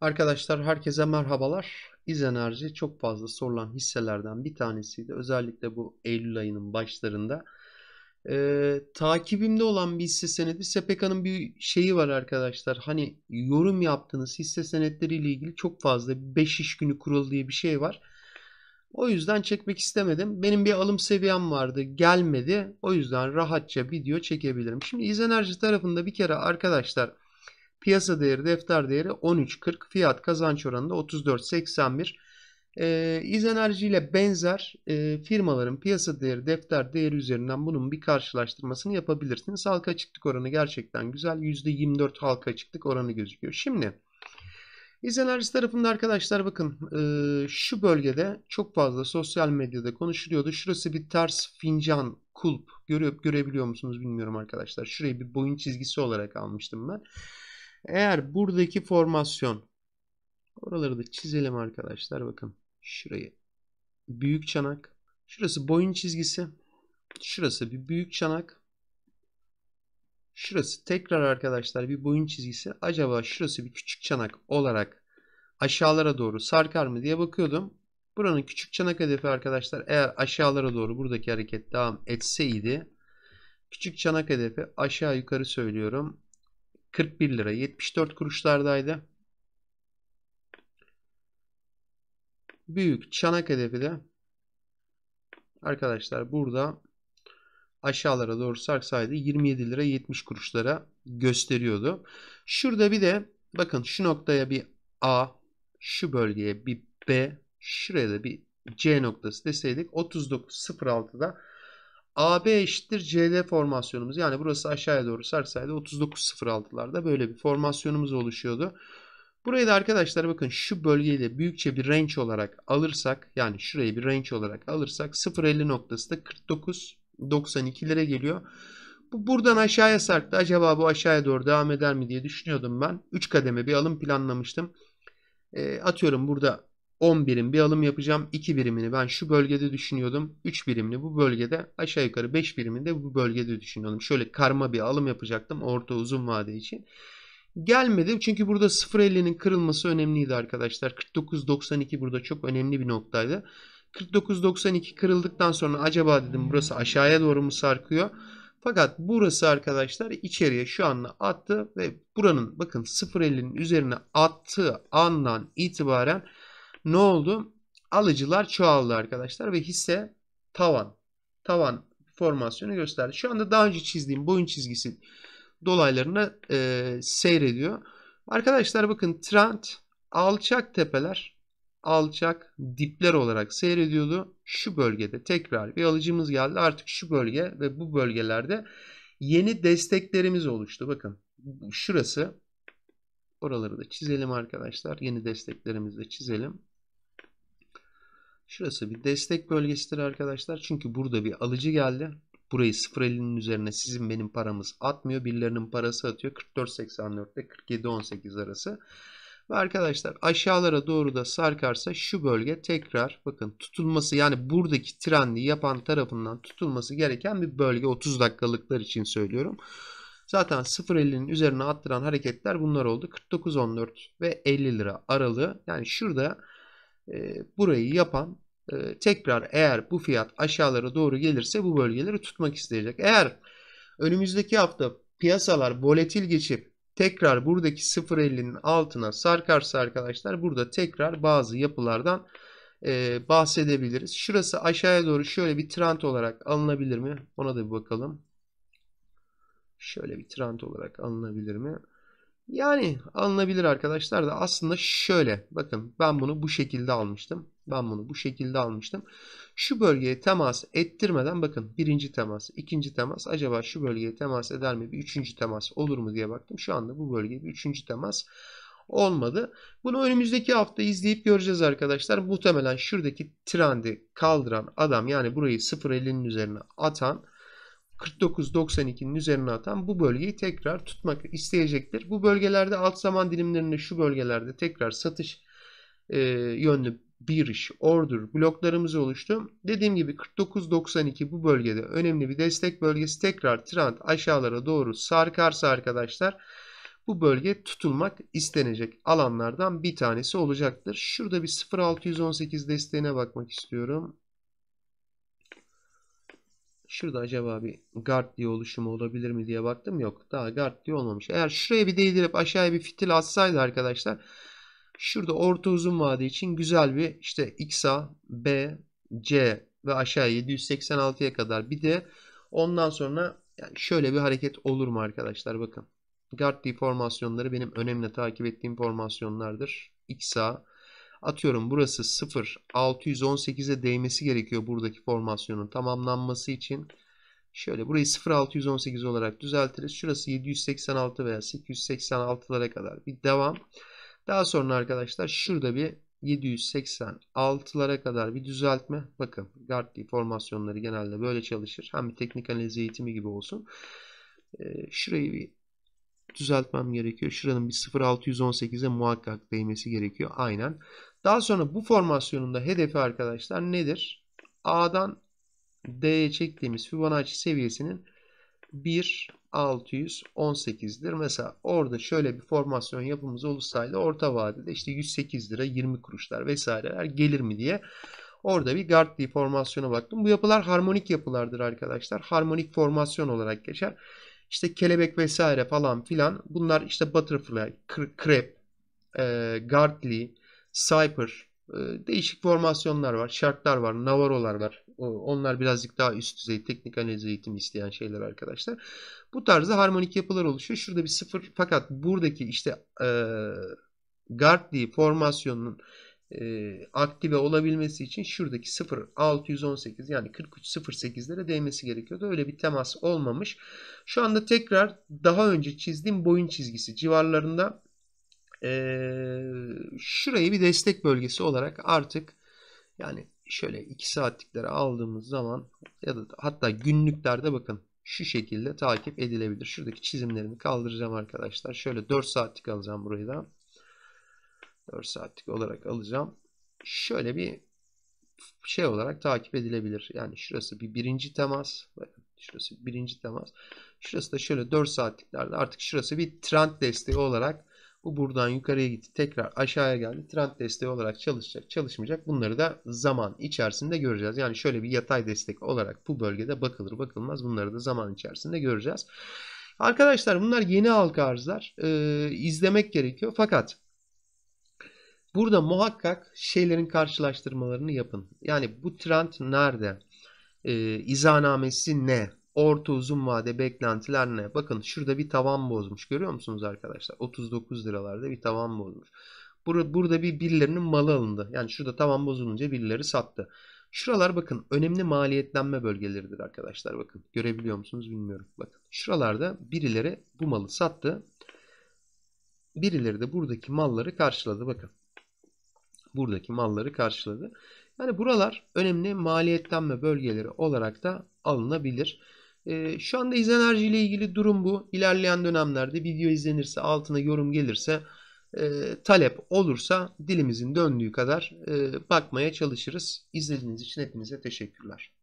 Arkadaşlar herkese merhabalar. İz Enerji çok fazla sorulan hisselerden bir tanesiydi. Özellikle bu Eylül ayının başlarında. Ee, takibimde olan bir hisse senedi. SPK'nın bir şeyi var arkadaşlar. Hani yorum yaptığınız hisse senetleriyle ilgili çok fazla 5 iş günü kurul diye bir şey var. O yüzden çekmek istemedim. Benim bir alım seviyem vardı. Gelmedi. O yüzden rahatça video çekebilirim. Şimdi İz Enerji tarafında bir kere arkadaşlar Piyasa değeri, defter değeri 13.40. Fiyat kazanç oranı da 34.81. E, ee, İz Enerji ile benzer e, firmaların piyasa değeri, defter değeri üzerinden bunun bir karşılaştırmasını yapabilirsiniz. Halka açıklık oranı gerçekten güzel. %24 halka açıklık oranı gözüküyor. Şimdi İz Enerji tarafında arkadaşlar bakın e, şu bölgede çok fazla sosyal medyada konuşuluyordu. Şurası bir ters fincan kulp. Görüp görebiliyor musunuz bilmiyorum arkadaşlar. Şurayı bir boyun çizgisi olarak almıştım ben. Eğer buradaki formasyon oraları da çizelim arkadaşlar. Bakın şurayı büyük çanak. Şurası boyun çizgisi. Şurası bir büyük çanak. Şurası tekrar arkadaşlar bir boyun çizgisi. Acaba şurası bir küçük çanak olarak aşağılara doğru sarkar mı diye bakıyordum. Buranın küçük çanak hedefi arkadaşlar eğer aşağılara doğru buradaki hareket devam etseydi küçük çanak hedefi aşağı yukarı söylüyorum 41 lira 74 kuruşlardaydı. Büyük çanak hedefi de arkadaşlar burada aşağılara doğru sarksaydı 27 lira 70 kuruşlara gösteriyordu. Şurada bir de bakın şu noktaya bir A, şu bölgeye bir B, şuraya da bir C noktası deseydik 39.06'da AB eşittir CD formasyonumuz. Yani burası aşağıya doğru sarsaydı da böyle bir formasyonumuz oluşuyordu. Burayı da arkadaşlar bakın şu bölgeyle büyükçe bir range olarak alırsak yani şurayı bir range olarak alırsak 0.50 noktası da 49.92'lere geliyor. Bu buradan aşağıya sarktı. Acaba bu aşağıya doğru devam eder mi diye düşünüyordum ben. 3 kademe bir alım planlamıştım. E, atıyorum burada 10 birim bir alım yapacağım. 2 birimini ben şu bölgede düşünüyordum. 3 birimini bu bölgede aşağı yukarı 5 birimini de bu bölgede düşünüyordum. Şöyle karma bir alım yapacaktım orta uzun vade için. Gelmedi çünkü burada 0.50'nin kırılması önemliydi arkadaşlar. 49.92 burada çok önemli bir noktaydı. 49.92 kırıldıktan sonra acaba dedim burası aşağıya doğru mu sarkıyor? Fakat burası arkadaşlar içeriye şu anda attı ve buranın bakın 0.50'nin üzerine attığı andan itibaren ne oldu? Alıcılar çoğaldı arkadaşlar ve hisse tavan. Tavan formasyonu gösterdi. Şu anda daha önce çizdiğim boyun çizgisi dolaylarını e, seyrediyor. Arkadaşlar bakın trend alçak tepeler alçak dipler olarak seyrediyordu. Şu bölgede tekrar bir alıcımız geldi. Artık şu bölge ve bu bölgelerde yeni desteklerimiz oluştu. Bakın şurası. Oraları da çizelim arkadaşlar. Yeni desteklerimizi de çizelim. Şurası bir destek bölgesidir arkadaşlar. Çünkü burada bir alıcı geldi. Burayı 0.50'nin üzerine sizin benim paramız atmıyor. Birilerinin parası atıyor. 44.84 ile 47.18 arası. Ve arkadaşlar aşağılara doğru da sarkarsa şu bölge tekrar bakın tutulması yani buradaki trendi yapan tarafından tutulması gereken bir bölge 30 dakikalıklar için söylüyorum. Zaten 0.50'nin üzerine attıran hareketler bunlar oldu. 49.14 ve 50 lira aralığı. Yani şurada ee, burayı yapan e, tekrar eğer bu fiyat aşağılara doğru gelirse bu bölgeleri tutmak isteyecek. Eğer önümüzdeki hafta piyasalar volatil geçip tekrar buradaki 0.50'nin altına sarkarsa arkadaşlar burada tekrar bazı yapılardan e, bahsedebiliriz. Şurası aşağıya doğru şöyle bir trend olarak alınabilir mi? Ona da bir bakalım. Şöyle bir trend olarak alınabilir mi? Yani alınabilir arkadaşlar da aslında şöyle bakın ben bunu bu şekilde almıştım. Ben bunu bu şekilde almıştım. Şu bölgeye temas ettirmeden bakın birinci temas, ikinci temas acaba şu bölgeye temas eder mi? Bir üçüncü temas olur mu diye baktım. Şu anda bu bölgeye bir üçüncü temas olmadı. Bunu önümüzdeki hafta izleyip göreceğiz arkadaşlar. Muhtemelen şuradaki trendi kaldıran adam yani burayı 0.50'nin üzerine atan 49.92'nin üzerine atan bu bölgeyi tekrar tutmak isteyecektir. Bu bölgelerde alt zaman dilimlerinde şu bölgelerde tekrar satış e, yönlü bir iş, order bloklarımız oluştu. Dediğim gibi 49.92 bu bölgede önemli bir destek bölgesi. Tekrar trend aşağılara doğru sarkarsa arkadaşlar bu bölge tutulmak istenecek alanlardan bir tanesi olacaktır. Şurada bir 0618 desteğine bakmak istiyorum. Şurada acaba bir guard diye oluşumu olabilir mi diye baktım. Yok daha guard diye olmamış. Eğer şuraya bir değdirip aşağıya bir fitil atsaydı arkadaşlar. Şurada orta uzun vade için güzel bir işte XA, B, C ve aşağı 786'ya kadar. Bir de ondan sonra yani şöyle bir hareket olur mu arkadaşlar bakın. Guard deformasyonları benim önemli takip ettiğim formasyonlardır. XA, Atıyorum burası 0 618'e değmesi gerekiyor buradaki formasyonun tamamlanması için. Şöyle burayı 0 618 olarak düzeltiriz. Şurası 786 veya 886'lara kadar bir devam. Daha sonra arkadaşlar şurada bir 786'lara kadar bir düzeltme. Bakın Gartli formasyonları genelde böyle çalışır. Hem bir teknik analiz eğitimi gibi olsun. Ee, şurayı bir düzeltmem gerekiyor. Şuranın bir 0.618'e muhakkak değmesi gerekiyor. Aynen. Daha sonra bu formasyonunda hedefi arkadaşlar nedir? A'dan D'ye çektiğimiz Fibonacci seviyesinin 1.618'dir. Mesela orada şöyle bir formasyon yapımız olsaydı orta vadede işte 108 lira 20 kuruşlar vesaireler gelir mi diye orada bir Gartley formasyona baktım. Bu yapılar harmonik yapılardır arkadaşlar. Harmonik formasyon olarak geçer. İşte kelebek vesaire falan filan. Bunlar işte butterfly, crab, e, guardly, cyper, e, değişik formasyonlar var. Şartlar var. Navarolar var. Onlar birazcık daha üst düzey teknik analiz eğitimi isteyen şeyler arkadaşlar. Bu tarzda harmonik yapılar oluşuyor. Şurada bir sıfır fakat buradaki işte e, Gartley formasyonunun e, aktive olabilmesi için şuradaki 0618 yani 4308'lere değmesi gerekiyordu. Öyle bir temas olmamış. Şu anda tekrar daha önce çizdiğim boyun çizgisi civarlarında e, şurayı bir destek bölgesi olarak artık yani şöyle 2 saatliklere aldığımız zaman ya da hatta günlüklerde bakın şu şekilde takip edilebilir. Şuradaki çizimlerimi kaldıracağım arkadaşlar. Şöyle 4 saatlik alacağım burayı da. 4 saatlik olarak alacağım. Şöyle bir şey olarak takip edilebilir. Yani şurası bir birinci temas. Şurası birinci temas. Şurası da şöyle 4 saatliklerde artık şurası bir trend desteği olarak bu buradan yukarıya gitti. Tekrar aşağıya geldi. Trend desteği olarak çalışacak, çalışmayacak. Bunları da zaman içerisinde göreceğiz. Yani şöyle bir yatay destek olarak bu bölgede bakılır bakılmaz. Bunları da zaman içerisinde göreceğiz. Arkadaşlar bunlar yeni halka arzlar. Ee, izlemek gerekiyor. Fakat Burada muhakkak şeylerin karşılaştırmalarını yapın. Yani bu trend nerede? E, izanamesi ne? Orta uzun vade beklentiler ne? Bakın şurada bir tavan bozmuş. Görüyor musunuz arkadaşlar? 39 liralarda bir tavan bozmuş. Burada, burada bir birilerinin malı alındı. Yani şurada tavan bozulunca birileri sattı. Şuralar bakın önemli maliyetlenme bölgeleridir arkadaşlar. Bakın görebiliyor musunuz bilmiyorum. Bakın şuralarda birileri bu malı sattı. Birileri de buradaki malları karşıladı. Bakın buradaki malları karşıladı. Yani buralar önemli maliyetlenme bölgeleri olarak da alınabilir. Ee, şu anda İzenerji ile ilgili durum bu. İlerleyen dönemlerde video izlenirse altına yorum gelirse e, talep olursa dilimizin döndüğü kadar e, bakmaya çalışırız. İzlediğiniz için hepinize teşekkürler.